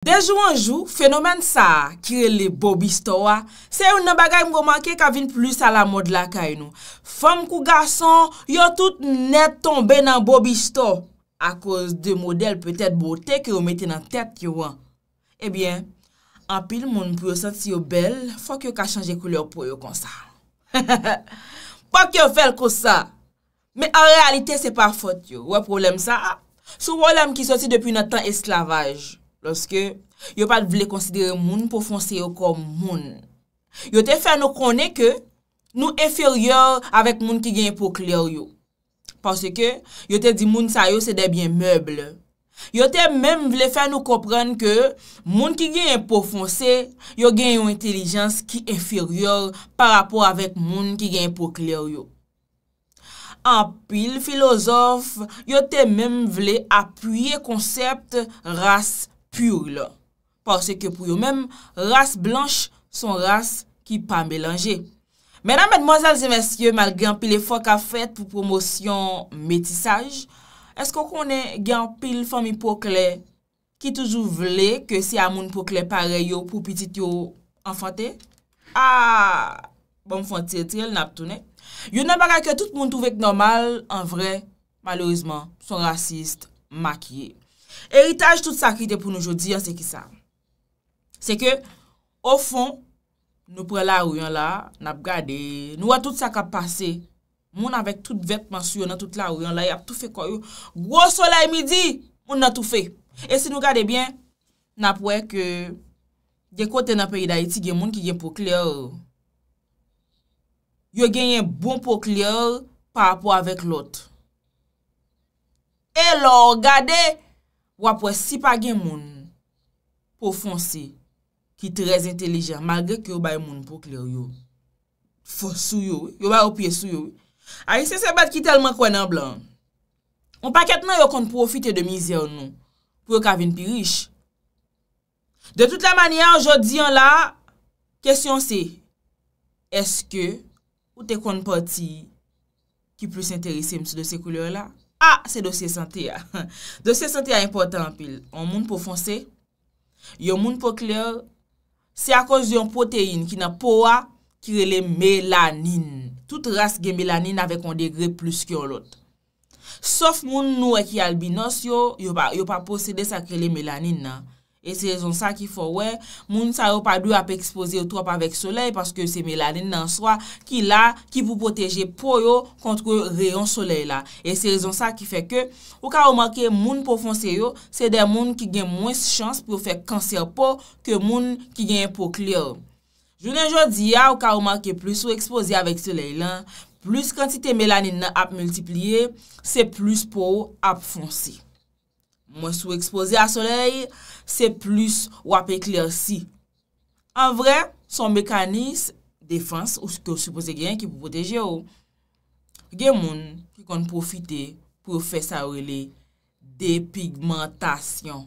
Dejou anjou, fenomen sa, kire le bobisto wa, se yon nan bagay mgo manke ka vin plus a la mod lakay nou. Fem kou gason, yon tout net tombe nan bobisto, a koz de model peutet bote ki yon mette nan tet yo wan. Ebyen, eh an pil moun pou yon sot si yon bel, fok yon ka chanje kouleur pou yon konsa. Fok yon fel konsa, me an realite se pa fote yo, wè problem sa. Sou wò lèm ki sot si depi nan tan esklavaj yo. Lorske, yo pat vle konsidere moun pou fonse yo kom moun. Yo te fè nou konè ke nou eferyor avèk moun ki gen pou kler yo. Pansè ke, yo te di moun sa yo se debyen meble. Yo te mèm vle fè nou komprenn ke moun ki gen pou fonse, yo gen yo entelijans ki eferyor par apò avèk moun ki gen pou kler yo. Anpil filozof, yo te mèm vle apuyè konsept rase moun. Pur la, porsè ke pou yo mèm, rase blanche son rase ki pa mbelanje. Mènam mèdmozal zè mèsyè, mal gen pil e fòk a fèt pou promosyon metisaj, eskò konè gen pil fòmi poklè ki toujou vlè ke si amoun poklè pare yo pou pitit yo anfante? Ah, bon fòntir tèl nap tounè. Yo nan baga ke tout moun touvek normal, an vre, malorizman, son rasist makyeye. Eritaj tout sakrite pou nou jodi ya se ki sa. Se ke, o fon, nou pre la ou yon la, nap gade, nou a tout sak a pase, moun avek tout vet masyo nan tout la ou yon la, yap toufe kwa yon, gwo solei midi, moun nan toufe. E se nou gade bien, nap we ke, ye kote nan peyi da iti, gen moun ki gen pou kliar. Yo gen yen bon pou kliar, pa apwa avek lot. E lor gade, e, wap wè sipa gen moun pou fonse ki trez intelijan, magè ki ou bay moun pou kler yon. Fos sou yon, yon wè ou pye sou yon. A yon se se bat ki telman kwenan blan. Ou paketman yon kon profite de mizè ou non, pou yon kavine pi riche. De tout la manya, anjodi an la, kesyon se, eske ou te kon poti ki plus enterise msou de se kouleur la? A, ah, se dosye sante ya. Ah. Dosye sante ya impotant apil. Yon moun pou fonse, yon moun pou kler, se akos yon poteyin ki nan pouwa kirele melanin. Tout ras gen melanin avek on degre plus ki yon lot. Sof moun nou e ki albinos, yon pa posede sa kirele melanin nan. E se rezon sa ki fò wè, moun sa yo padou ap ekspozi yo trop avèk soley paske se melanin nan swa ki la ki vou poteje pou yo kontre reyon soley la. E se rezon sa ki fè ke, ou ka ou manke moun pou fonse yo, se de moun ki gen mwen chans pou fè kanser pou ke moun ki gen pou kliyo. Jounen jò di ya ou ka ou manke plus ou ekspozi avèk soley lan, plus kantite melanin nan ap multipliye, se plus pou ap fonse. Mwen sou ekspozi avèk soley, se plus wap e kler si. An vre, son mekanis defans, ou supoze gen, ki pou poteje ou, gen moun ki kon profite pou fese a ou le depigmentation.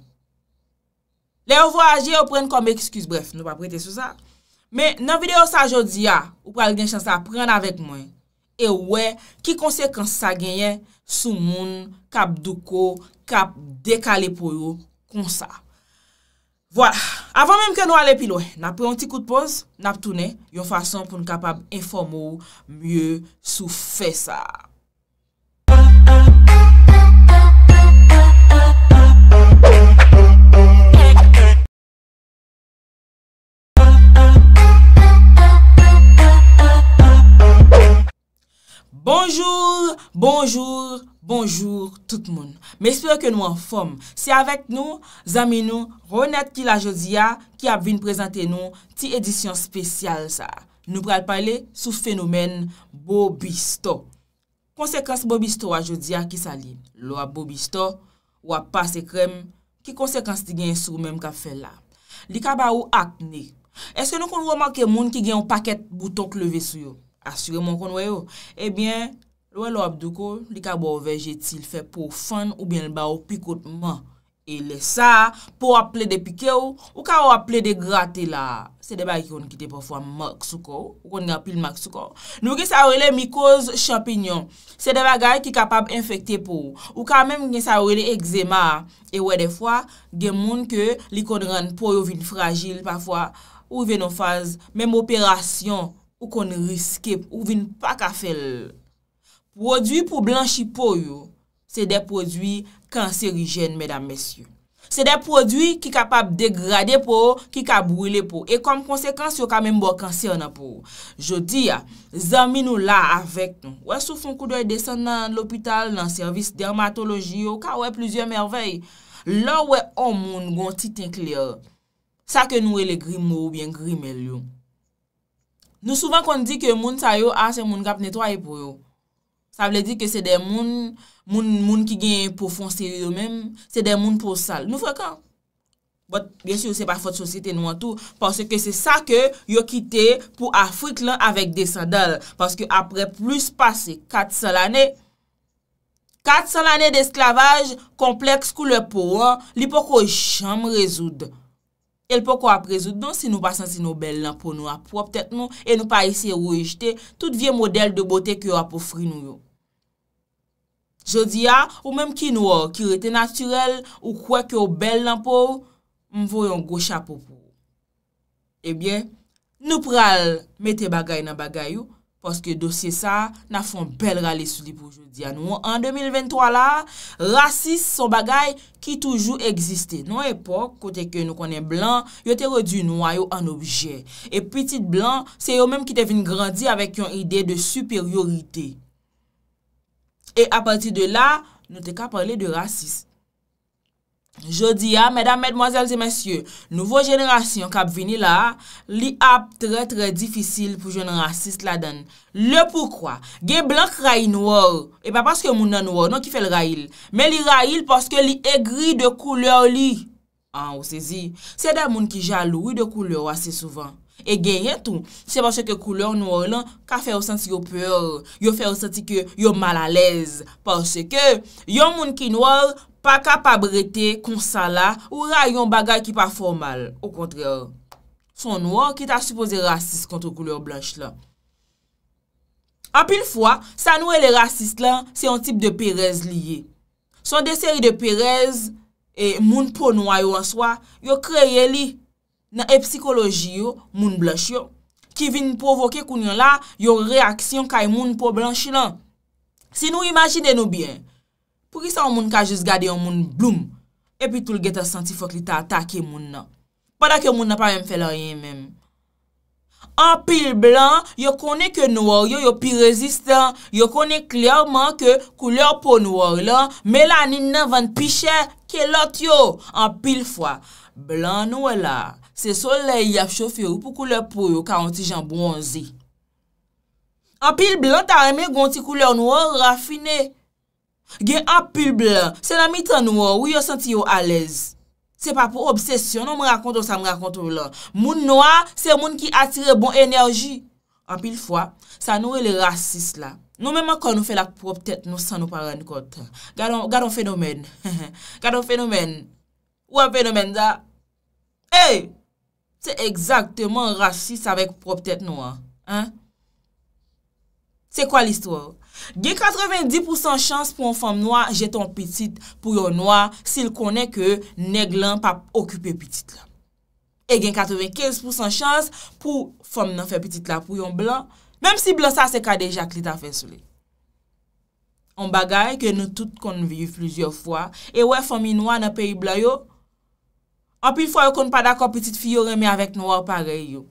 Le ou vo aje ou pren kon me ekskuse, bref, nou pa prete sou sa. Men nan video sa jodi ya, ah, ou pral gen chansa pren avet mwen, e we, ki konsekans sa genye sou moun kap duko, kap dekale pou yo, kon sa. Voila, avan menm ke nou ale pilowe, napre yon ti kout pos, nap toune, yon fason pou nou kapab informou, mye sou fe sa. Bonjour! Bonjou, bonjou tout moun. Mè espèr ke nou an fòm. Se avèk nou, zami nou, Ronette ki la Jodia ki ap vin prezante nou ti edisyon spesyal sa. Nou pral pale sou fenomen Bobisto. Konsekans Bobisto wa Jodia ki sa li. Lo a Bobisto, wap pa se krem, ki konsekans ti gen sou mèm ka fè la. Li kaba ou akne. Eske nou kon wè manke moun ki gen an paket bouton kleve sou yo? Asurem moun kon wè yo. Ebyen, Louè lò abdoukò, li ka bo vejetil fè pou fèn ou bien l'ba ou pikotman. E lè sa, pou aple de pike ou, ou ka ou aple de gratè la. Se dè ba yon kite pa fwa mòk soukò, ou kon nga pil mòk soukò. Nou gè sa ou lè mikòz champignon, se dè ba gay ki kapab infekte pou ou. Ou ka mèm gè sa ou lè egzema, e wè defwa, gen moun ke li kon rèn pou yo vin fragil pa fwa, ou vin an faz, mèm operasyon, ou kon riske, ou vin pa kafèl. Prodwi pou blanchi pou yo, se de prodwi kanserijen, medan mesyo. Se de prodwi ki kapap degradè pou, ki kabwile pou. E kom konsekans yo ka menmbo kanser nan pou. Je di ya, zami nou la avèk nou. Wè sou foun kou doy desen nan l'opital, nan servis dermatologi yo, ka wè plizye mervèy. Lò wè o oh, moun goun titen kliè. Sa ke nou e le grimo ou bien grime liyo. Nou souvan kon di ki moun sa yo ah, a se moun gap netwaye pou yo. Sa vle di ke se de moun, moun moun ki gen pou fon seri yo menm, se de moun pou sal. Nou fwe ka? Bot, gen sy ou se pa fote sosite nou an tou, pwase ke se sa ke yo kite pou Afrik lan avèk desa dal. Pwase ke apre plus pase, kat sal anè, kat sal anè de esklavaj kompleks kou le pou an, li pou ko jam rezoud. El pou ko ap rezoud, non si nou pasansi nou bel lan pou nou ap wap tèt nou, e nou pa isi ou e jte, tout vie model de botè ki yo ap pou fri nou yo. Jodi ya, ou mèm ki nou or, ki rete naturel, ou kwe ki ou bel nan pou, m vou yon gochapopou. Ebyen, nou pral mette bagay nan bagay yo, paske dosye sa, na fon bel rale soudi pou jodi ya. Nou an 2023 la, rasis son bagay ki toujou egziste. Non epok, kote ke nou konen blan, yo te rodi nou ayo an obje. E petit blan, se yo mèm ki te vin grandi avèk yon ide de superioritey. E a pati de la, nou te ka pale de rasist. Je di ya, mèdam, mèdmoazèlzè, mèsyè, nouvo jenèrasyon kap vini la, li ap tre tre difisil pou jenèrasist la dan. Le poukwa? Gè blan k ray nouor, e pa paske moun nan nouor, nou ki fèl rayil. Mè li rayil paske li e gri de kouleur li. An, ou sezi, se da moun ki jaloui de kouleur asè souvan. E genyen tou, se panche ke kouleur nouan lan ka fè ou sens yo peur, yo fè ou senti ke yo mal alèz. Panche ke, yon moun ki nouan pa kapabrete konsala ou ray yon bagay ki pa formal. Ou kontrè, son nouan ki ta suppose rasis kontre kouleur blanche lan. Anpil fwa, sa nouan le rasis lan, se yon tip de perez liye. Son de seri de perez, e moun pou nouan yo ansoa, yo kreye liye. nan e psikoloji yo, moun blanch yo, ki vin provoke kounyon la, yo reaksyon kay moun pou blanchi lan. Si nou imagine nou byen, pou ki sa moun ka jes gade yon moun bloum, epi tout lge ta santi fok li ta atake moun nan. Padak yo moun nan pa yon fe lor yon men. An pil blan, yo kone ke nouor yo, yo pi rezistan, yo kone klyarman ke koulyar pou nouor lan, me la nin nan van piche ke lot yo, an pil fwa. Blan nou ala, e Se sole y ap chofi ou pou koule pou yo ka ontijan bronzi. Anpil blan ta reme gonti koule ou nouor rafine. Gen anpil blan, se la mitan nouor, ou yo senti yo alez. Se pa pou obsesyon, nou mrakonto sa mrakonto blan. Moun noua, se moun ki atire bon enerji. Anpil fwa, sa noue le rasis la. Nou menman kon nou fe lak pou ou ptet, nou san nou pa ren kote. Gado fenomen. Gado fenomen. Ou an fenomen da? Eyyy! se ekzakteman rasis avèk prop tèt noua. Se kwa l'istwa? Gen 90% chans pou yon fòm noua jeton piti pou yon noua sil konè ke neg lan pa okupè piti la. E gen 95% chans pou fòm nan fè piti la pou yon blan, mèm si blan sa se ka deja klita fè soule. On bagay ke nou tout konvi yon flouzyon fwa e wè fòmi noua nan pè yon blan yo, Anpil fwa yo kon padakwa pwetit fiyo reme avek nou waparey yo.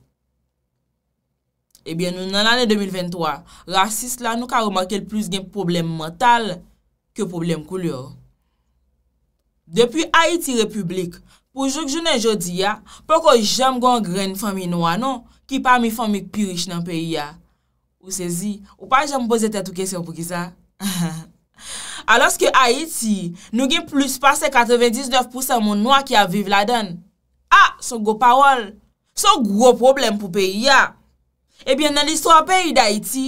Ebyen nou nan lane 2023, rasis la nou ka remake l plus gen problem mental ke problem koulyor. Depi Haiti Republik, pou jok jounen jodi ya, pou kwa jom gwen gren fwa mi nou anon, ki pa mi fwa mi kpi rich nan peyi ya. Ou sezi, ou pa jom boze tetou kesyon pou ki sa. aloske Haiti nou gen plus pase 99% moun mwa ki aviv laden. Ah, son go pawol, son go problem pou peyi ya. Ebyen nan listo apè yi d'Haiti,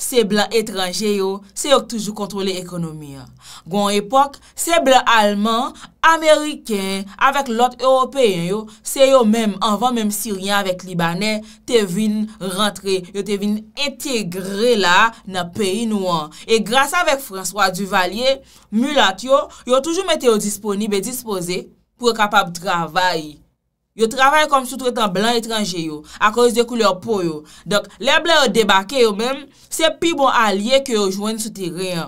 Se blan etranje yo, se yo k toujou kontrole ekonomi ya. Gon epok, se blan alman, ameriken, avèk lot europeyen yo, se yo mèm, anvan mèm sirian avèk libanè, te vin rentre, yo te vin etegre la nan peyi nou an. E grasa avèk François Duvalier, mulat yo, yo toujou mète yo disponibè, dispose pou e kapab travayi. yo travaye kom sou tretan blan etranje yo, akoriz de koule yo pou yo. Dok, le blan yo debake bon yo men, se pi bon alye ke yo jwen sou teryen.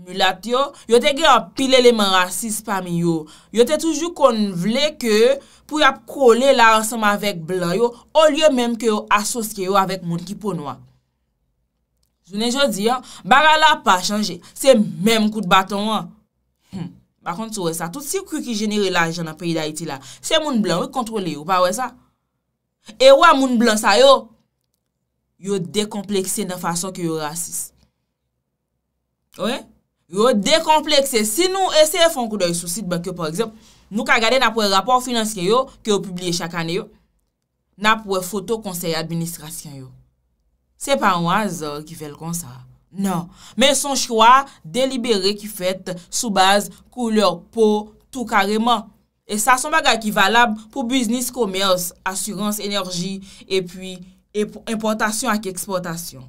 Mou lat yo, yo te gen apil elemen rasis pami yo. Yo te toujou kon vle ke pou yap kole la rasem avèk blan yo, ou lye men ke yo asoske yo avèk moun ki pou nou an. Jounen jo di yo, bagala pa chanje, se men kout baton an. Bakon souwe sa, tout si kou ki jenere la ajen apayi da iti la, se moun blan, wè kontrole yo, pa wè sa? E wè moun blan sa yo, yo dekomplekse nan fason ki yo rasis. Yo dekomplekse, si nou ese foun kou doy soucid bak yo, por eksemp, nou ka gade na pou e rapor finansken yo, ki yo publie chakane yo, na pou e fotokonsey administrasken yo. Se pa wazor ki fel kon sa a. Nan, men son chwa delibere ki fet soubaz, kouleur, pou, tou kareman. E sa son bagay ki valab pou biznis, komers, asurans, enerji, e pi importasyon ak eksportasyon.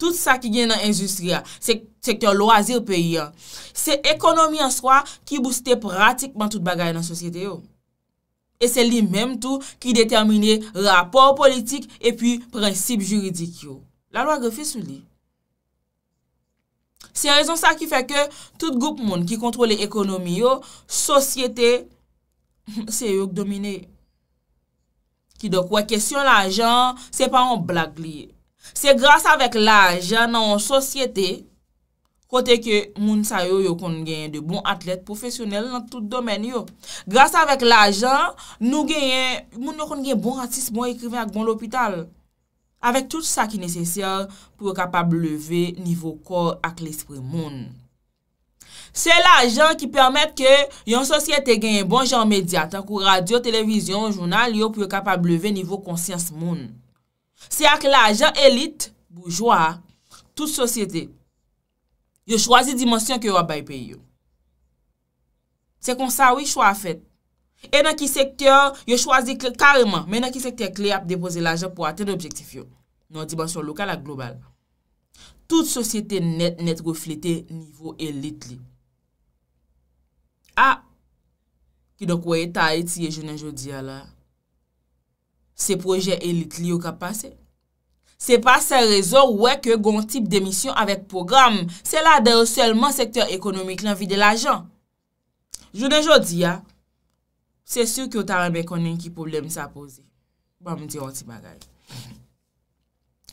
Tout sa ki gen nan industria, sektor loazir peyi, se ekonomi an swa ki booste pratikman tout bagay nan sosyete oh. yo. E se li menm tou ki determine rapor politik e pi prinsip juridik yo. Oh. La lwa ge fes ou li. Se yon rezon sa ki fe ke tout goup moun ki kontrole ekonomi yo, sosyete, se yon domine. Ki do kwa kesyon la jan, se pa yon blag li. Se grasa vek la jan nan sosyete, kote ke moun sa yo yo kon genye de bon atlet profesyonel nan tout domen yo. Grasa vek la jan, nou genye, moun yo kon genye bon atlet, bon ekriven ak bon lopital. avèk tout sa ki nesesye pou yo kapab leve nivou kor ak l'espri moun. Se la jan ki permèt ke yon sosyete gen yon bon jan medyat, ak ou radio, televizyon, jounal, yo pou yo kapab leve nivou konsyans moun. Se ak la jan elit, boujwa, tout sosyete, yo chwazi dimensyon ki yo wabay pe yo. Se kon sa wich wafet, E nan ki sektor yo chwazi kareman, men nan ki sektor kli ap depoze l ajan pou aten objektif yo. Non di bansyon lokal ak global. Tout sosyete net net go flite nivou elit li. A, ah! ki donk woye ta eti ye jounen jodi a ah, la, se proje elit li yo kap pase. Se pa se rezon wè ke gon tip demisyon avèk program, se la der selman sektor ekonomik nan vi de l ajan. Jounen jodi a, ah, Se sou ki ou taran be konnen ki poublem sa pose. Ba mwen di yon ti bagay.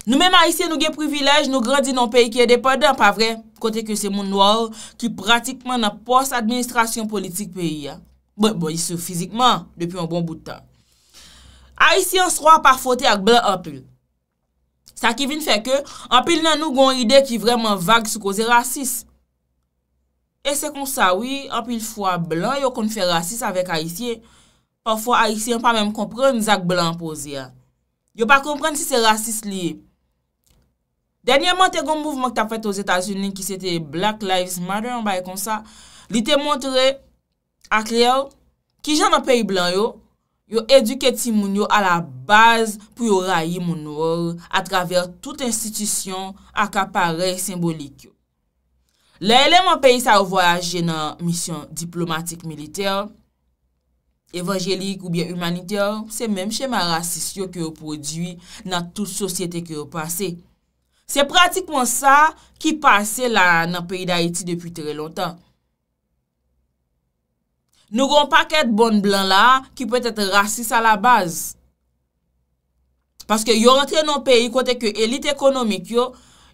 Nou menm Aisyen nou gen privilèj nou grandin an peyi ki e depadan, pa vre. Kontè ke se moun noua ou ki pratikman nan post-administrasyon politik peyi ya. Bon, bon, yisou fizikman, depi yon bon bout tan. Aisyen sro apafote ak blan apil. Sa ki vin fè ke, apil nan nou gon ide ki vreman vague sou koze rasis. E se kon sa, wii, apil fwa blan yo kon fwe rasis avèk ha itye, pa fwa ha itye an pa mèm komprèn zèk blan pou zi ya. Yo pa komprèn si se rasis li. Dènyèman te goun mouvman ki ta fwèt ou Zeta Zunin ki se te Black Lives Matter, an bay kon sa, li te montre aklyèw ki jan apè yi blan yo, yo edukè ti moun yo a la baz pou yo rayi moun wòl atraver tout institisyon ak aparey simbolik yo. Le elem an peyi sa ou voyaje nan misyon diplomatik-militer, evanjelik ou bien humaniter, se menm chema rasis yo ki ou produi nan tout sosyete ki ou pase. Se pratikman sa ki pase la nan peyi da Haiti depi tre lontan. Nou goun pa ket bon blan la ki pou ete rasis a la baz. Paske yo rentre nan peyi kote ke elit ekonomik yo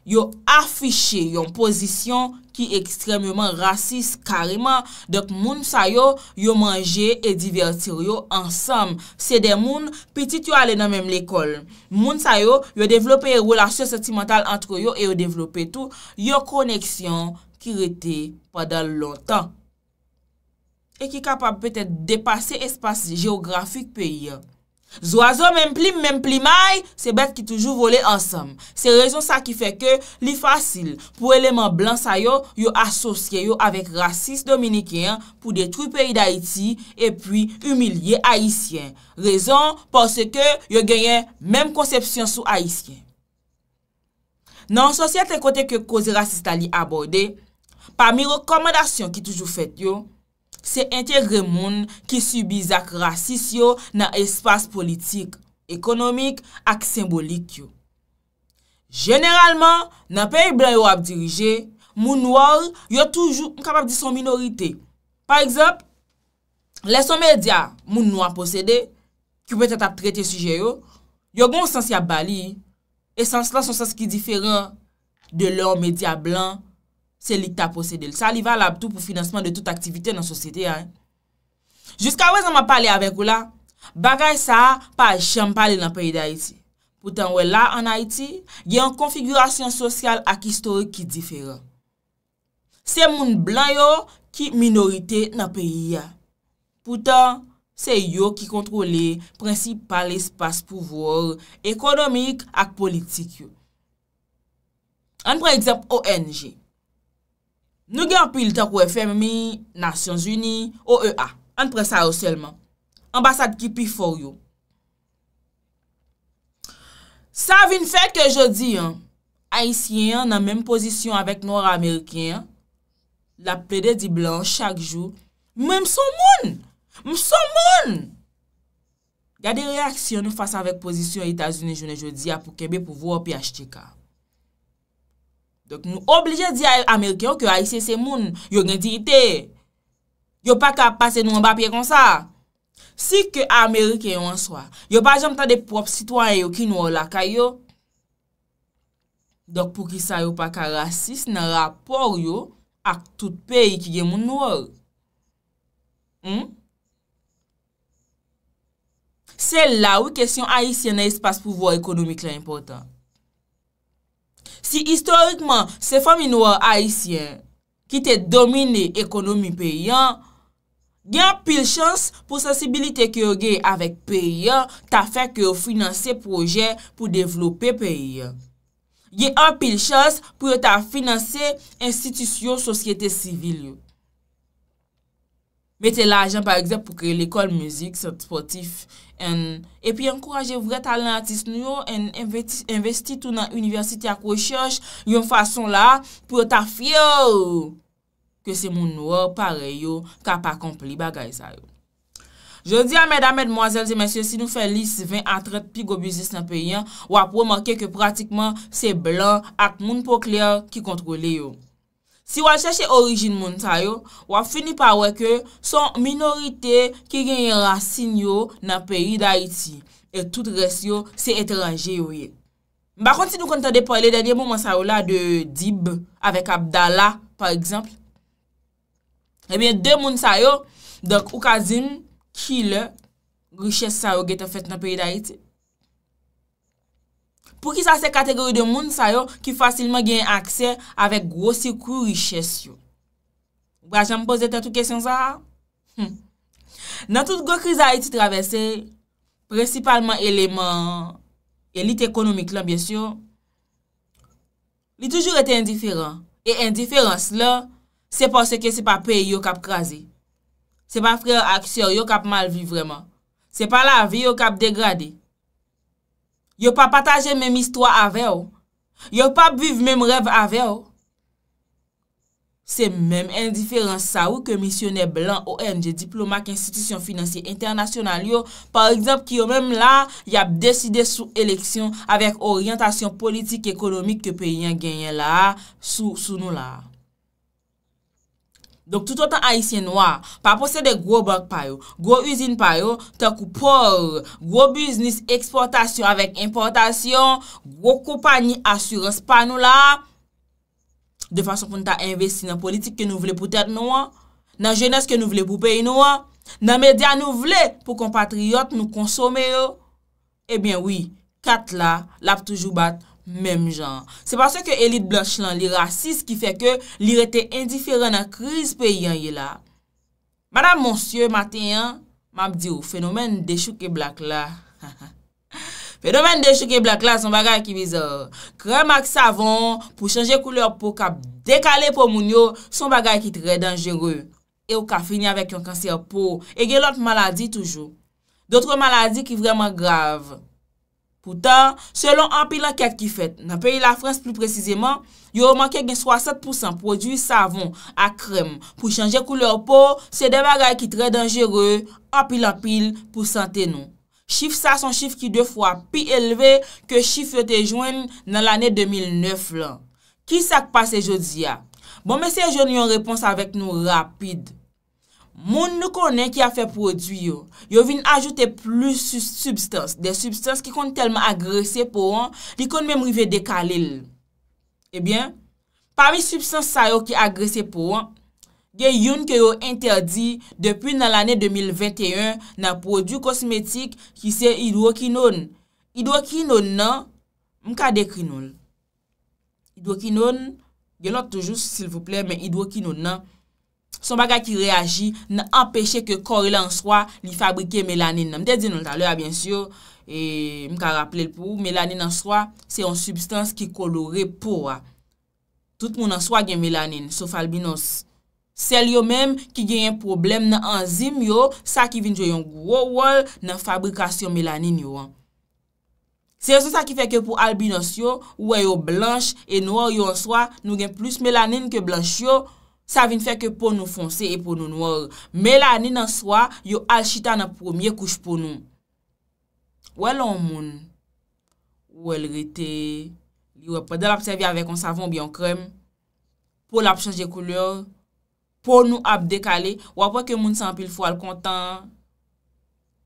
Yo affiche yon posisyon ki ekstrem yonman rasis karima. Dok moun sa yo, yo manje e divertir yo ansam. Se de moun, petit yo ale nan menm l'ekol. Moun sa yo, yo devlope yon relasyon sentimental antre yo, yo devlope tout. Yo koneksyon ki rete padal lontan. E ki kapab petet depase espasyon geografik pe yon. Zwazo menm plim, menm plimay, se bet ki toujou vole ansam. Se rezon sa ki fe ke li fasil pou eleman blan sa yo yo asosye yo avèk rasis dominikyen pou detroui peyi da iti e pi umilye Haitien. Rezon porsè ke yo genyen menm konsepsyon sou Haitien. Nan sosye te kote ke koze rasis ta li aborde, pa mi rekomendasyon ki toujou fet yo, se entegre moun ki subi zak rasis yo nan espas politik, ekonomik ak simbolik yo. Generalman, nan peyi blan yo ap dirije, moun noor yo toujou mkapap di son minorite. Par exemple, leson media moun noor posede, ki pwetet ap trete suje yo, yo goun sens ya bali, e sens la son sens ki diferan de lor media blan yo. Se li ta pose del. Sa li val ap tou pou financeman de tout aktivite nan sosete ya. Jiska wè zan ma pale avek ou la, bagay sa pa chan pale nan peyi da Haiti. Poutan wè la an Haiti, yon konfigurasyon sosyal ak istory ki diferan. Se moun blan yo ki minorite nan peyi ya. Poutan se yo ki kontrole prinsipal espas pouvore ekonomik ak politik yo. An pren eksemp ONG. Nou gen apil tak ou FM mi, Nasyons Uni, ou EA, an presa ou selman. Ambasad ki pi fok yo. Savi n fek ke jodi, Aisyen nan menm pozisyon avek Noor Amerikyen, la pede di blan chak jou, mwen mson moun! Mson moun! Ya de reaksyon nou fasa avek pozisyon Itazouni jounen jodi ya pou kebe pou vou api ashti ka. Dok nou oblije di a Amerikeyon ki yo Aisye se moun, yo gen di ite. Yo pa ka pase nou an bapye kon sa. Si ke Amerikeyon an swa, yo pa jom ta de prop sitwanyen yo ki nou an lakay yo. Dok pou ki sa yo pa ka rasis nan rapor yo ak tout peyi ki gen moun nou an. Hmm? Se la ou kesyon Aisye nan espas pouvo ekonomik la impotant. Si istorikman se fami noua haisyen ki te domine ekonomi peyyan, gen apil chans pou sensibilite ki yo gey avek peyyan ta fek yo finanse proje pou devlope peyyan. Gen apil chans pou yo ta finanse institisyon sosyete sivil yo. Mete la ajan par eksept pou kre l'ekol müzik se sportif en epi ankoraje vre talen atis nou yo en investi tou nan universiti ak wosyech yon fason la pou ta fiyo ke se moun wapare yo kap akompli bagay sa yo. Jodi a mèdame, mèdmoazèlse, mèsyè, si nou fè lis vin atret pi gobyzis nan peyen, wap wè manke ke pratikman se blan ak moun poklè yo ki kontrole yo. Si wal chache orijin moun sa yo, wal fini pa weke son minorite ki gen yon rasin yo nan peri da iti e tout res yo se etranje yo ye. Mbakon si nou konta depole denye mouman sa yo la de Dib avèk Abdala par ekzamp. Ebyen eh de moun sa yo, dok ukazin kil griches sa yo gete fet nan peri da iti. pou ki sa se kategori de moun sa yo ki fasilman gen akse avek gwo si kou riches yo. Wajan mpoze te tou kesyon sa? Hmm. Nan tout gwo kriza yi ti travese, presipalman eleman elit ekonomik lan bensyo, li toujou ete indiferan. E indiferans la, se pa se ke se pa pe yo kap krasi. Se pa fre akse yo kap malvi vreman. Se pa la vi yo kap degradi. Yo pa pataje mèm istwa ave yo. Yo pa buv mèm rev ave yo. Se mèm indiferent sa ou komisyonè blan o enje diplomat ki institisyon finansye internasyonal yo, par exemple ki yo mèm la yap deside sou eleksyon avek oryantasyon politik ekonomik ke pe yon genye la sou nou la. Donk tout an tan haisyen nou a, pa pose de gwo bok pa yo, gwo uzin pa yo, ta kou por, gwo biznis eksportasyon avèk importasyon, gwo koupanyi asyres pa nou la, de fason pou nou ta investi nan politik ke nou vle pou tèd nou a, nan jènes ke nou vle pou pey nou a, nan medya nou vle pou kon patriot nou konsome yo. Ebyen wii, kat la, lap toujou bat. Mem jan, se pa se ke elit blanch lan li rasis ki fe ke li rete indiferent nan kriz pe yon yon la. Madame, monsye, maten yon, mab di ou oh, fenomen de chouke blak la. Fenomen de chouke blak la son bagay ki mizor. Krem ak savon pou chanje koule ou pou ka dekale pou moun yo son bagay ki tre denjere. E ou ka fini avek yon kanser pou e gen lot maladi toujou. Dotre maladi ki vreman grav. Poutan, selon an pil an kèk ki fèt, nan peyi la Frans pou prezizèman, yo ou man kèk gen 67% prodwi savon a krem pou chanje koule ou pou se devaga ki tre dangere, an pil an pil pou sante nou. Chif sa son chif ki de fwa pi elve ke chif yote jwen nan l'anè 2009 lan. Ki sak pa se jodi ya? Bon mè se joun yon repons avèk nou rapide. Moun nou konen ki a fe prodwi yo, yo vin ajoute plus substans, de substans ki kon telman agrese pou an, li kon menm rive de kalil. Ebyen, eh pami substans sa yo ki agrese pou an, gen yon ke yo interdi depi nan l ane 2021 nan prodwi kosmetik ki se idwokinon. Idwokinon nan, mka dekri nol? Idwokinon, gen not toujous sil pou ple, men idwokinon nan. Son baga ki reagi nan empeshe ke kor ilan swa li fabrike melanin nan. Mwen te di nou talwa, bien syo, mwen ka rappele pou, melanin nan swa, se yon substans ki kolore pouwa. Tout moun nan swa gen melanin, souf albinos. Sel yo menm ki gen yon problem nan anzim yo, sa ki vin jo yon gwo wol nan fabrikasyon melanin yo. Se yon sou sa ki feke pou albinos yo, ou yon blansh e nouor yon swa, nou gen plus melanin ke blansh yo, Sa vin fè ke pou nou fonse e pou nou nouor. Me la, ni nan swa, yo al chita nan pwomye kouj pou nou. Wè lò moun. Wè l rite. Yo wè pa de la psevi avè kon savon bi yon krem. Po l ap chanje kouleur. Po nou ap dekale. Wè pa ke moun sanpil fwa l kontan.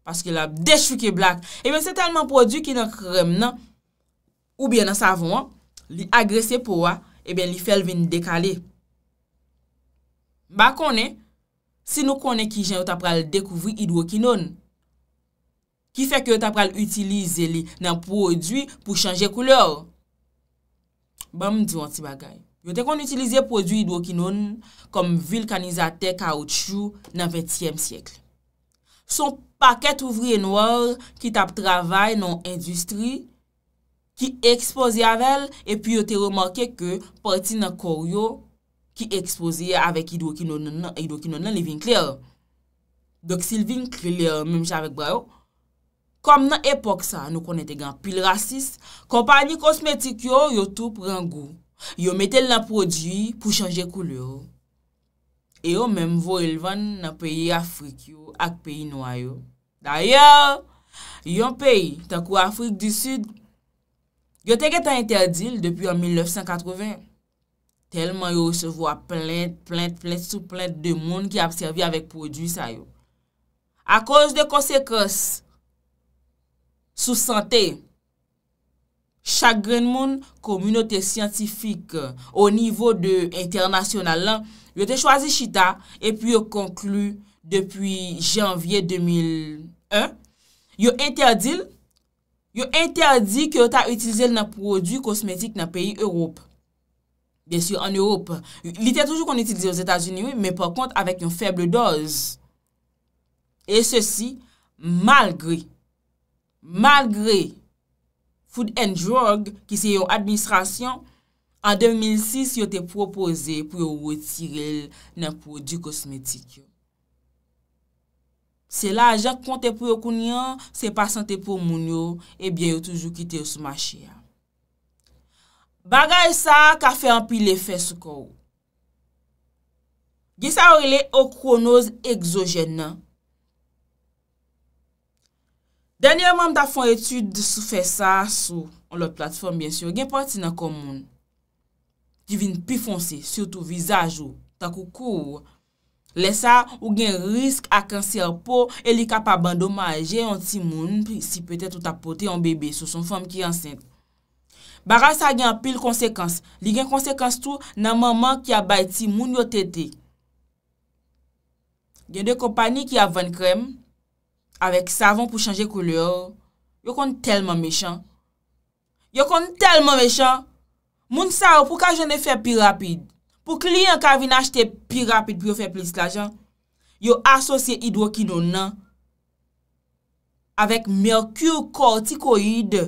Paske l ap desh fike blak. E ben se telman prodou ki nan krem nan. Ou bi yon savon. Li agrese pou wè. E ben li fel vin dekale. Ba konen, si nou konen ki jen yo tap pral dekouvri idwo ki non, ki fek yo tap pral utilize li nan prodwi pou chanje kouleur. Ba m diyon ti bagay, yo te kon utilize prodwi idwo ki non kom vil kanizate kaoutchou nan 20e siyekle. Son paket ouvriye noor ki tap travay nan endustri, ki ekspozi avel, e pi yo te remorke ke parti nan koryo ki ekspozeye avèk idwo ki nou nan living clear. Dok si living clear, mèm chè avèk bra yo. Kom nan epok sa, nou kon ente gan pil rasis, kompani kosmetik yo, yo tou prangou. Yo metel nan prodji pou chanje koule yo. E yo mèm vo elvan na peyi Afrik yo, ak peyi nou ayo. Daya, yo peyi tan kou Afrik di sud, yo tenke tan interdil depi an 1980. telman yo recevo a plent, plent, plent, sou plent de moun ki ap servi avèk prodwi sa yo. A konj de konsekons, sou santè, chakren moun, komynotè siyantifik, o nivou de internasyonal lan, yo te chwazi chita, epi yo konklu depi janvye 2001, yo entyadi, yo entyadi ki yo ta utilize nan prodwi kosmetik nan peyi Europe. Bien sûr, en Europe, l'y tè toujou kon utilize yo z'Etats-Unis, men pò kont avèk yon feble doz. E se si, malgré, malgré, Food and Drug, ki se yo administrasyon, an 2006, yo tè proposè pou yo wotirel nan prodou kosmetik yo. Se la, jèk kon tè pou yo kon yan, se pasante pou moun yo, e bien yo toujou kite yo sou ma chè ya. Bagay sa ka fe anpi le fe sou kou. Gye sa ou re le ou kronoz egzojen nan. Danyan man mta fon etude sou fe sa sou, on lop platform bien syon, gen pwati nan kou moun. Ki vin pi fonse, syoutou vizaj ou, takou kou ou. Lesa ou gen risk a e kanser pou, elika pa bandoma aje yon ti moun, si petet ou tapote yon bebe, sou son fom ki ansen kou. Baras a gen apil konsekans. Li gen konsekans tou nan maman ki a bayti moun yo tete. Gen de kompani ki a ven krem, avek savon pou chanje kouleur, yo kon telman mechan. Yo kon telman mechan. Moun sa ou pou ka jene fe pi rapide. Pou kli yon ka vin achte pi rapide pou yo fe plis la jan. Yo asosye idwa ki non nan. Avek merkyou kortiko yide.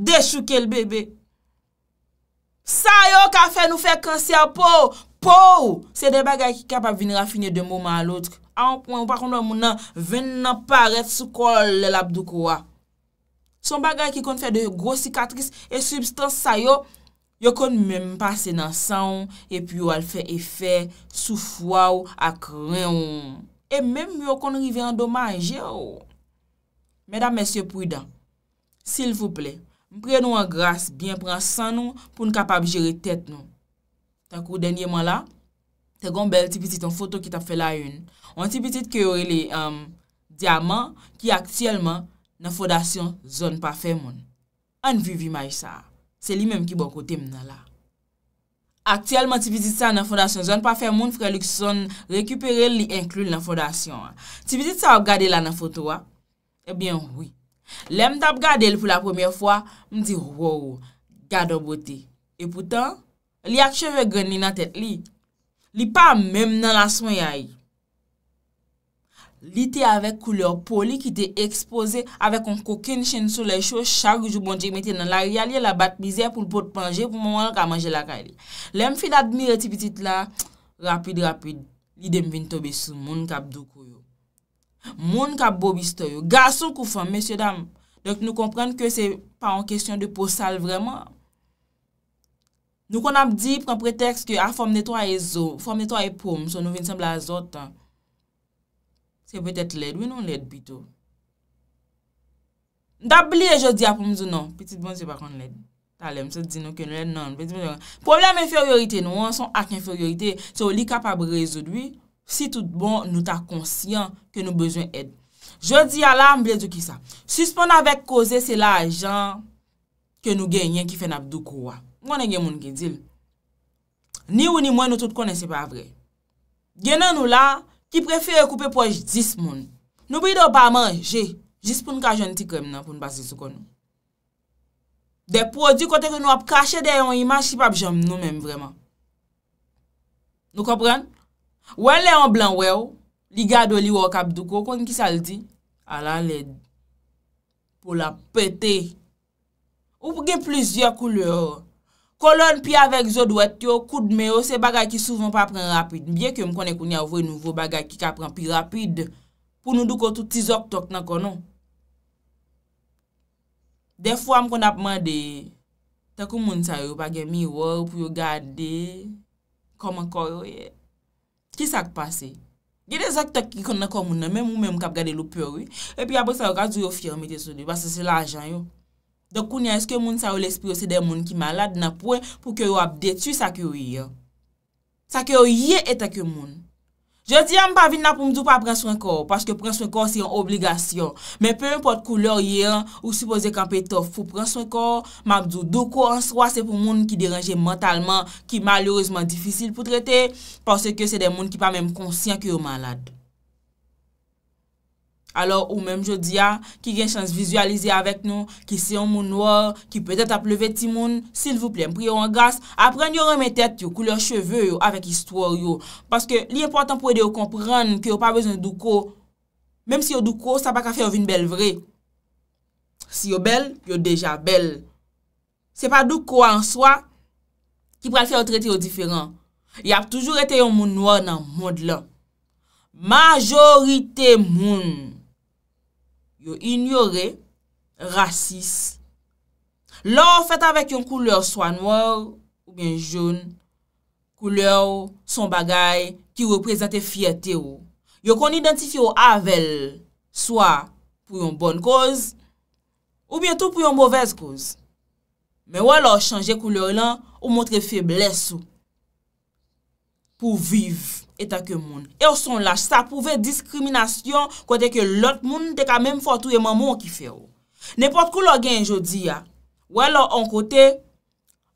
Deshu ke l bebe. Sa yo ka fe nou fe kansi a pou. Pou. Se de bagay ki kapap vin rafine de mouman a loutre. Anpwen ou pakondwa mounan ven nan paret sou kol l ap du kouwa. Son bagay ki kon fè de gros sikatris e substans sa yo. Yo kon mèm passe nan san ou. E pi yo al fè e fè sou fwa ou akren ou. E mèm yo kon rive an domanje ou. Mèdam mèsyo pou y dan. Sil vou pley. Mpren nou an gras, byen pran san nou, pou n kapab jere tet nou. Takou denye man la, te gom bel ti piti ton foto ki tap fe la yon. On ti piti ki yore le diamant ki aktiyelman nan fondasyon zon pa fe moun. An vivi may sa. Se li menm ki bon kote m nan la. Aktiyelman ti piti sa nan fondasyon zon pa fe moun, fre li ki son rekupere li inklu nan fondasyon. Ti piti sa wak gade la nan foto wa? Ebyen eh wik. Lèm tap gade l pou la premier fwa, mti wow, gado bote. E poutan, li ak cheve greni nan tèt li. Li pa mèm nan la son yay. Li te avek kouleur poli ki te ekspose avek an koken chen sou lèy chou chakoujou bonjèk metè nan laryali la bat mizè pou l pot panjè pou moun wèl kamanjè lakay li. Lèm fi dat mire ti pitit la, rapide rapide, li dem fin tobe sou moun kapdoukou yo. Moun ka bobi sto yo, gason kou fèm, mèsyè dam, lèk nou komprende ke se pa an kèsyon de pou sal vreman. Nou kon ap di pren preteks ke a fòm netwa e zò, fòm netwa e pòm, so nou ven semblè azotan. Se pè tèt lèd, wè nou lèd bitò? Dab li e jò di a pòm zò, nan, pètit bon se pa kon lèd, talèm, se di nou ken lèd nan. Non. Bon, Problem inferiorite nou, wè son ak inferiorite, so li kapab rezòd wè. Si tout bon, nou ta konsyen ke nou bezwen ed. Je di ala, mble di ki sa. Suspon avèk koze, se la a jan ke nou genyen ki fè nabdou kouwa. Mwenen gen moun ki dil. Ni ou ni mwen nou tout konen, se pa vre. Genen nou la, ki prefè e koupe pou aj dis moun. Nou bide ou pa manje, jispoun ka jan ti krem nan pou nou basi sou kon nou. De prodou kote ke nou ap kache de yon imaj si pa bjèm nou menm vreman. Nou koprenn? Wè lè yon blan wè ou, li gado li wò kap duk wò, kon yon ki saldi, ala lè pou la pète. Ou pou gen plizye koul wè ou, kolon pi avek zo dwet yo, koud mè ou, se bagay ki souvan pa pran rapid. Mbyek yo mkone koun yon vwe nouvo bagay ki ka pran pi rapid, pou nou duk wò tou tizok tok nan konon. Defwa mkone apman de, te kou moun sa yon bagay mi wò pou yo gade, koman kor wè ou. Ki sak pase? Gede zak tak yi kon na kon moun na, men moun men mou kap gade loupyori, epi apos sa yo gado yo fiyan me te soni, basa se la ajan yo. Dokoun ya, eske moun sa yo l'esprit yo se de moun ki malad, na pouen pou kyo yo ap detu sa kyo yo ye. Sa kyo yo ye etak yo moun. Je di am pa vin la pou mdou pa prens mwen kor, paske prens mwen kor se yon obligasyon. Men pe yon pot kouleur yon, ou supose kanpe tof pou prens mwen kor, ma mdou do kou answa se pou moun ki deranje mentalman, ki malorizman difisil pou trete, paske se de moun ki pa men konsyen ki yo malad. alor ou menm jodi a, ki gen chans vizualize avek nou, ki se yon moun noor, ki petet ap leve ti moun sil vouplem priyo an gas, apren yon reme tet, yon kouleur cheve yon, avek istor yon, paske li important pou ede yon kompran, ki yon pa bezon douko menm si yon douko, sa pa ka fe yon vin bel vre si yon bel, yon deja bel se pa douko an swa ki prel fe yon trete yon diferan yon ap toujou rete yon moun noor nan moun la majorite moun Yo inyore rasis. Lò fèt avèk yon kouleur swan wò, ou bien joun, kouleur son bagay ki wè prezente fietè wò. Yo kon identifi wò avel, swa pou yon bon koz, ou bien tout pou yon mwovez koz. Men wò lò chanje kouleur lan, ou montre febles wò. Pou viv. E ta ke moun. E ou son la, sa pouve diskriminasyon kote ke lot moun de ka mèm fòtou e mèm mò ki fè ou. Nèpot kou lò gen jò di ya. Ou alò an kote,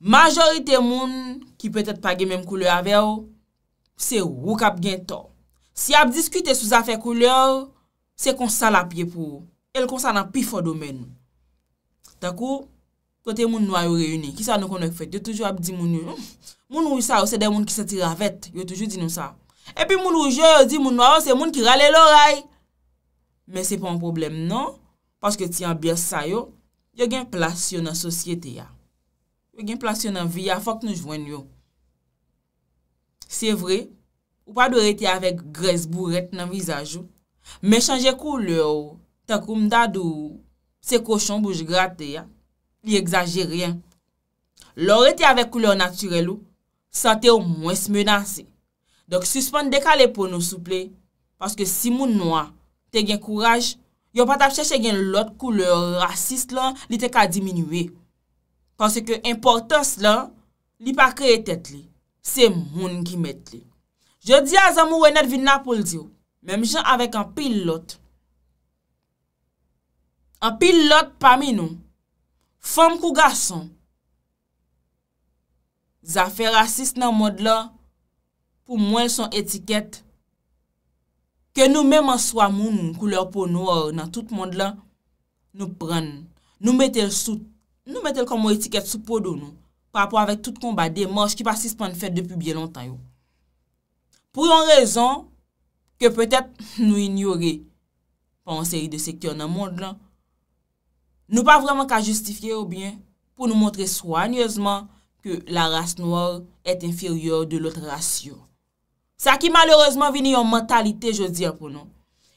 majorite moun ki pètèt pa gen mèm kou lò avè ou, se wou kap gen to. Si ap diskute sou zafè kou lò, se konsan la piye pou. El konsan an pi fò domè nou. Ta kou, kote moun nou a yo reyouni. Ki sa nou konòk fèt? Yo toujou ap di moun yo. Hmm, moun ou sa ou se de moun ki se tir avèt. Yo toujou di nou sa. Epi moun ouje, yo di moun mwawo, se moun ki rale loray. Men se pou an problem nan, paske ti an bia sa yo, yo gen plasyon nan sosyete ya. Yo gen plasyon nan vi ya, fok nou jwen yo. Se vre, ou pa do rete avèk gresbou ret nan vizaj yo, men chanje koule ou, tan kou mdad ou se koshon bou jgrate ya, li egzaje ryen. Lo rete avèk koule ou naturel ou, sa te ou mwen se menase. Dok suspande dek ale pou nou souple, paske si moun nou a te gen kouraj, yo pat ap chèche gen lot kou le rasis lan, li te ka diminuye. Konse ke importans lan, li pa kreye tet li. Se moun ki met li. Je di a zanmou wè net vin na pou ldi yo, mèm jen avèk an pil lot. An pil lot pami nou, fòm kou gason, zafè rasis nan mod la, pou mwen son etiket ke nou mèman swa moun nou kouleur pou nou or euh, nan tout moun la nou pren, nou metel sou, nou metel koum ou etiket sou pou dou nou pa apou avèk tout konba de mòj ki pasis pan fèd depi biye lontan yo. Pou yon rezon ke pètèp nou inyori pou an seri de sektyon nan moun la nou pa vreman ka justifiye ou bien pou nou montre swa nyezman ke la rase nou or et infiryor de lot rasyon. Sa ki malorozman vini yon mentalite jodi apon nou.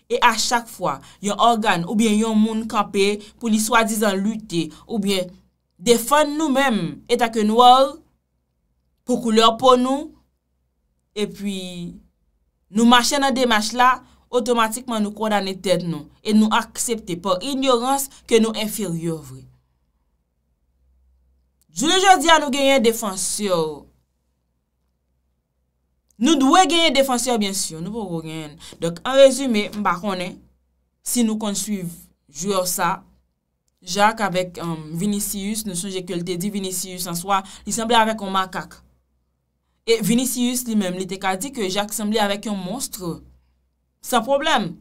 E a chak fwa, yon organ ou bien yon moun kapè pou li swadizan lute, ou bien defan nou menm etake nou or pou koule apon nou, e pi nou mache nan demache la, otomatikman nou kwa dan neted nou, e nou aksepte pou ignorans ke nou enfir yovre. Jouni jodi an nou genyen defans yor, Nou dwe genye defansyon, byensyon, nou pou genye. Dok, an rezume, mba konen, si nou konsuiv, jwè ou sa, Jacques avek euh, Vinicius, nou souje ke lte di Vinicius an swa, li semblè avek ou makak. E Vinicius li mem, li te ka di ke Jacques semblè avek ou monstre. Sa problem.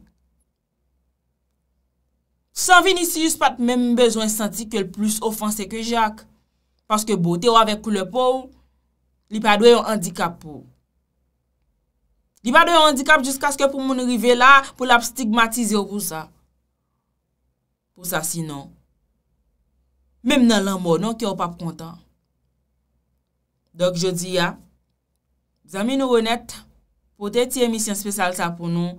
San Vinicius pat menm bezwen senti ke l plus ofanse ke Jacques. Paske bote ou avek koule pou, li pa dwe yon handikap pou. I va dwen yon dikab jisk aske pou moun rive la pou lap stigmatize yo pou sa. Po sa si non. Mem nan lanbo, non ki yo pap kontan. Dok je di ya, zami nou wennet, pote ti emisyen spesal sa pou nou,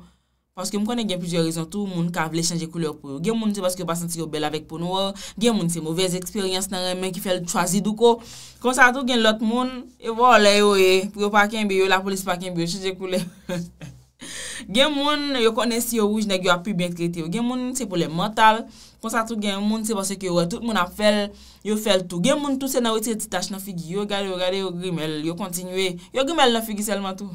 Paske mwen konen gen pizye orizyon, tou moun ka vle chanje koule yo pou yo. Gen moun se baske yo pa senti yo bel avek pou nou. Gen moun se mouvez eksperyans nan remen ki fel chwazi dou ko. Konsa tou gen lot moun, yo wole yo e, pou yo pa kenbe yo, la polis pa kenbe yo, chanje koule. Gen moun, yo konen si yo wouj neg yo api ben krete yo. Gen moun se pou le mental. Konsa tou gen moun, se baske yo wote, tout moun a fel, yo fel tou. Gen moun tou se nan wote, ti tach nan figi yo, gade yo gade, yo grimel, yo kontinue. Yo grimel nan figi selman tou.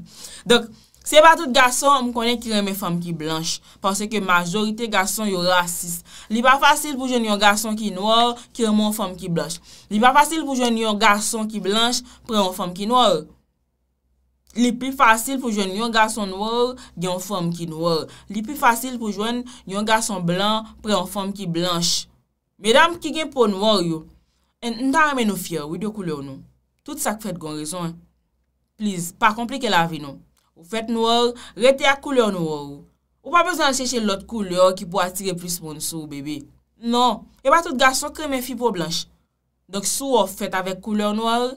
Dok. Se pa tout gason, m konen kireme fom ki blanche. Pense ke majorite gason yo rasis. Li pa fasil pou jwen yon gason ki nouar, kiremen fom ki blanche. Li pa fasil pou jwen yon gason ki blanche, premen fom ki nouar. Li pi fasil pou jwen yon gason nouar, gen fom ki nouar. Li pi fasil pou jwen yon gason blan, premen fom ki blanche. Medam, ki gen pou nouar yo? Nta reme nou fyer, wide koule ou nou? Tout sak fèt kon rezon. Please, pa komplike la vi nou. Ou fet nouor, rete ak koule ou nouor ou. Ou pa bezan seche lot koule ou ki pou atire plus moun sou bebe. Non, e ba tout ga sokre men fi pou blanche. Dok sou ou fet avek koule ou nouor,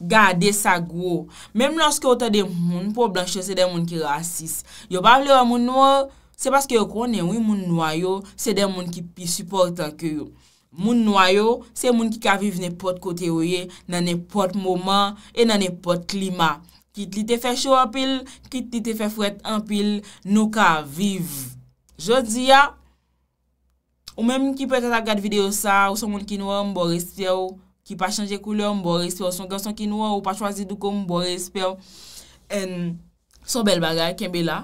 gade sa gwo. Mem nan skyo ou ta de moun pou blanche se de moun ki rasis. Yo pa vle ou a moun nouor, se paske yo konen. Ou moun nouay yo, se de moun ki pi suportan ke yo. Moun nouay yo, se moun ki ka vive nepot kote ou ye, nan nepot mouman, e nan nepot klima. Kit li te fe chou apil, kit li te fe fwet apil, nou ka viv. Je di ya, ou menm ki pe katakad video sa, ou son moun ki nou an mbo respe ou, ki pa chanje koule an mbo respe ou, son gansan ki nou an ou pa chwazi dou kon mbo respe ou, en, son bel bagay, kembe la,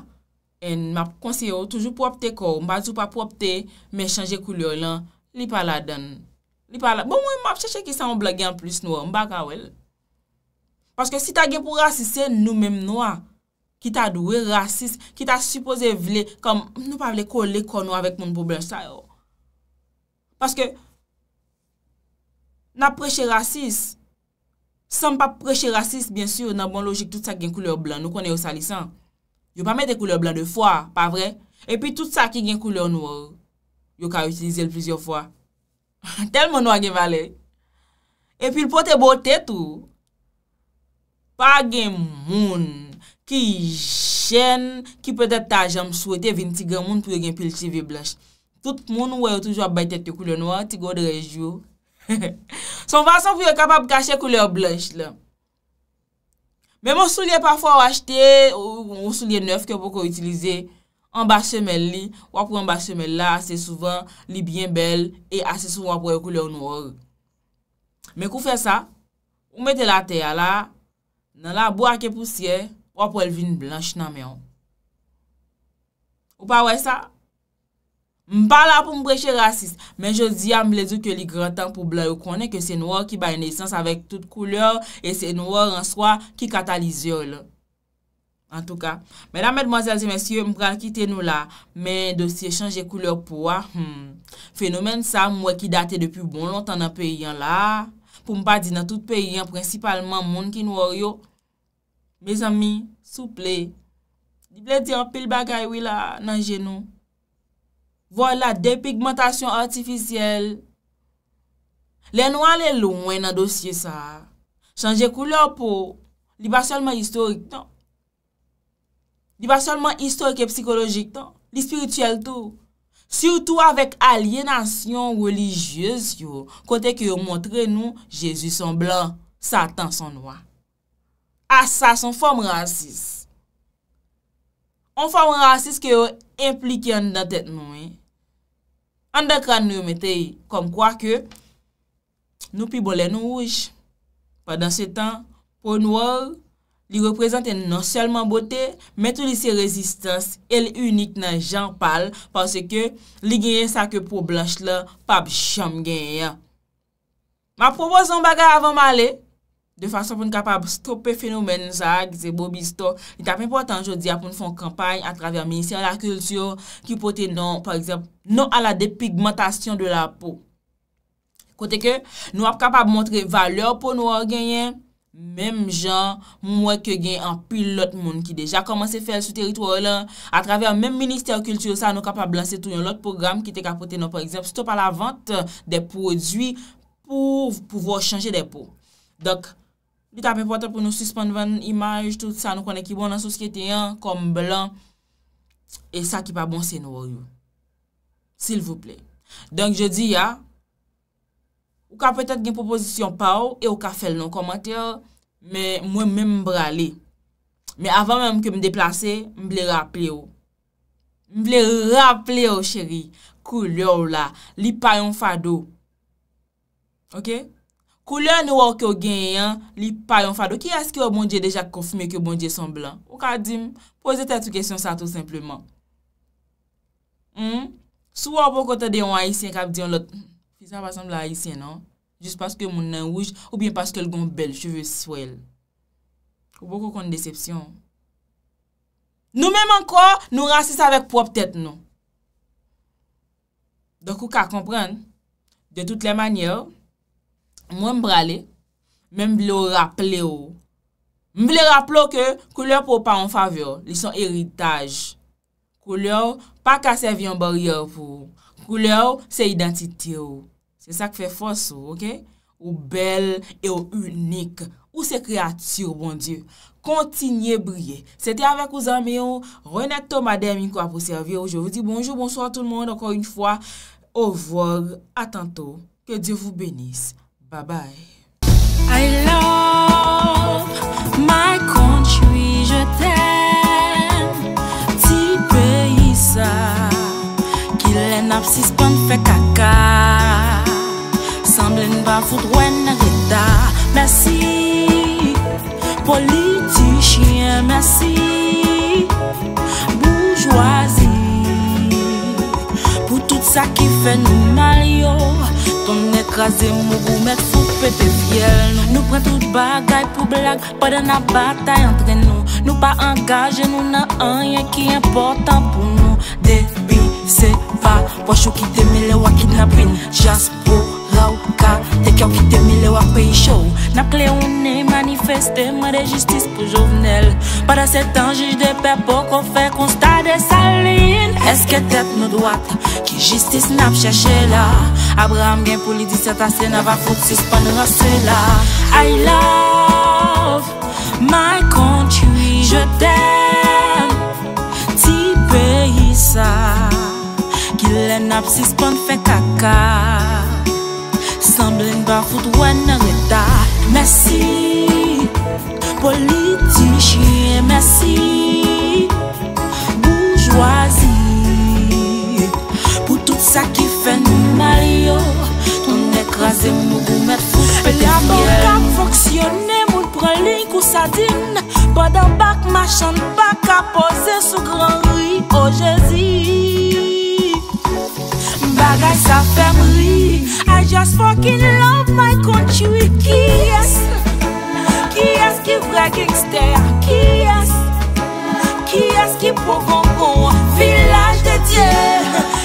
en, map konseyo, toujou pou apte kor, mba tou pa pou apte, men chanje koule an, li pa la dan. Li pa la, bon mwen map chache ki sa an blage an plus nou an, mba ka wel. Paske si ta gen pou rasis, se nou menm nou a. Ki ta dwe rasis, ki ta supose vle, kom nou pa vle kole kon nou avèk moun pou blan sa yo. Paske, nan preche rasis, san pa preche rasis, bin sur, nan bon logik, tout sa gen koule blan, nou kon yo salisan. Yo pa met de koule blan de fwa, pa vre. E pi tout sa ki gen koule nou a, yo ka yotilize l plizyo fwa. Telman nou a gen vale. E pi l pot e botet ou, pa gen moun ki jen ki pwede tajan m souwete vinti gen moun pou gen pil chive blanche. Tout moun wè yo toujwa baytet yo koule noy, ti go drej yo. Son vason pou yo kapab kache koule yo blanche la. Mè moun soulye pafwa wachete, moun soulye neuf ki yo poko utilize, ambas semen li, wap wap wap ambas semen la, ase souvan li byen bel, e ase souvan wap wap wap wap koule yo noy. Mè kou fè sa, wou mette la teya la, Nan la, bo a ke pousye, wap wèl vin blanche nan mè yon. Ou pa wè sa? M pa la pou m breche rasis, men jò zi a m blèzou ke li grantan pou blan yon kone ke se nou wèl ki bay nesans avèk tout kouleur e se nou wèl an swa ki katalize yon lè. An tou ka, mèdame et mwazèl zi mèsy, m pral kite nou la, men dosye chanje kouleur pou wè. Hmm, Fenomen sa m wèl ki date depi bon lontan an pe yon la. Pou mpa di nan tout peyi, yon principalman moun ki nou or yo. Bez ami, souple. Dible di yon pil bagay wila nan jenou. Vo la depigmentation artificiel. Le nou an le lou mwen nan dosye sa. Chanje koule ou pou. Li ba solman historik ton. Li ba solman historik e psikologik ton. Li spirituel tou. Soutou avèk alienasyon religyez yo, kote ki yo montre nou, Jezou son blan, satan son wak. Asas, on fòm rasis. On fòm rasis ki yo implikyan nan tèt nou. An dekran nou metèy, kom kwa ke, nou pi bole nou wèj, padan se tan, ou nou wèj, li reprezenten nan selman botè, metou li se rezistans, el unik nan jan pal, panse ke li genyen sa ke pou blanche la, pap chanm genyen. Ma propo zon baga avan male, de fason pou nou kapab stoppe fenomen za, gize bo bizto, li tapen pou atan jodi apoun fon kampay atraver menisyen la külsyon, ki pote nan, par exemple, nan ala depigmentasyon de la pou. Kote ke nou ap kapab montre valyo pou nou or genyen, Mem jan mwen ke gen an pil lot moun ki deja komanse fèl sou teritwoy lan. A travè an men minister kultur sa nou ka pa blanse tou yon lot program ki te kapote nou. Par exemple, stopa la vante de prodwi pou pouvo chanje de pou. Dok, bit apen pote pou nou suspande van imaj tout sa nou konen ki bon nan sou skete yon kom blan. E sa ki pa bon se nou oryon. Sil vou ple. Donk je di ya... Ah, Ou ka petat gen proposisyon pa ou, e ou ka fel nan komantèl, mwen mwen mbrale. Me avan mèm ke m deplase, m bile rapple ou. M bile rapple ou, chéri. Koulyou la, li payon fado. Ok? Koulyou an ou wak yo gen yon, li payon fado. Ki aske yo bonje deja konfume ki yo bonje son blan? Ou ka di m? Poze tètou kèsyon sa tout simplement. Hmm? Sou wap wak konta de yon aisyen kap di yon lot... Sa pa sanm la ayesye nan, jis paske moun nan wish, ou bien paske l gom bel cheve swel. Ou bo kou kon de sepsyon. Nou menm anko, nou rase sa vek prop tet nan. Dok ou ka kompren, de tout le manye, oh. mwen mbrale, menm bile ou rappele ou. Mwen bile rappele ou ke, kou lèw pou pa an favyor, li son eritage. Kou lèw pa kasev yon bariyor pou. Kou lèw se identite ou. Oh. Se sa ki fe foso, ou bel E ou unik Ou se kreatur, bon die Kontinye brye Sete avek ou zame ou Renato Madem Bonjou, bonsoir tout moun Okor un fwa, ou vog A tanto, ke dievou benis Babay I love my country Je t'aime Ti pe yisa Ki lè nap si span Fè kaka Lè n'va foute wè nè reda Mèsi Politichien Mèsi Bourgeoisie Pou tout sa ki fè nou mal yo Ton ekraze mou mè foute pe pe fiel nou Nou pren tout bagay pou blag Padè nan batay entren nou Nou pa angaje nou nan anye ki important pou nou Debi se va Wachou ki teme le wakit napine Jaspo Ou ka dek yon ki temi le wak peyi chou Nap kle yon ne manifestem rejistis pou jounel Pada se tan jish de pe po kon fe konsta de salin Eske tet nou doat ki jistis nap chache la Abraham gen pou li disyata se na va fote si span rase la I love my country Je ten ti peyi sa Ki le nap si span fe kaka Zan dwen ba fout wè nè rèta Mèsi Politi chè Mèsi Bounjwazi Pou tout sa ki fè nou Mario Toun ek razè mou mè fout La ban kak foksyonè Moun prè ling kou sa din Bò dan bak ma chan bak A pose sou gran ri Oje oh, zi Bagay sa fèm ri I just fucking love my country. Kias. Kias keep gangster. Kias, Kias keep au Village de Dieu.